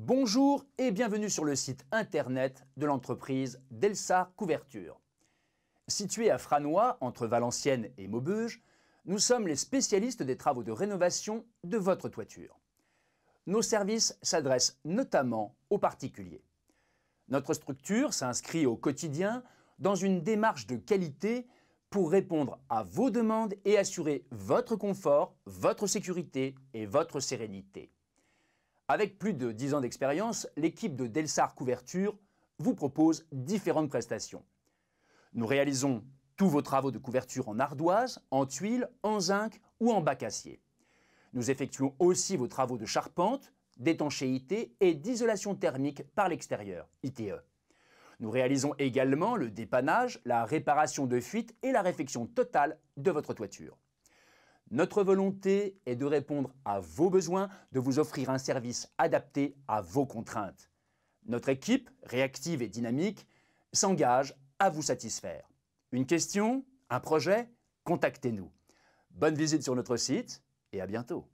Bonjour et bienvenue sur le site internet de l'entreprise Delsa Couverture. Située à Franois, entre Valenciennes et Maubeuge, nous sommes les spécialistes des travaux de rénovation de votre toiture. Nos services s'adressent notamment aux particuliers. Notre structure s'inscrit au quotidien dans une démarche de qualité pour répondre à vos demandes et assurer votre confort, votre sécurité et votre sérénité. Avec plus de 10 ans d'expérience, l'équipe de Delsar Couverture vous propose différentes prestations. Nous réalisons tous vos travaux de couverture en ardoise, en tuile, en zinc ou en bac acier. Nous effectuons aussi vos travaux de charpente, d'étanchéité et d'isolation thermique par l'extérieur, ITE. Nous réalisons également le dépannage, la réparation de fuite et la réfection totale de votre toiture. Notre volonté est de répondre à vos besoins, de vous offrir un service adapté à vos contraintes. Notre équipe, réactive et dynamique, s'engage à vous satisfaire. Une question, un projet, contactez-nous. Bonne visite sur notre site et à bientôt.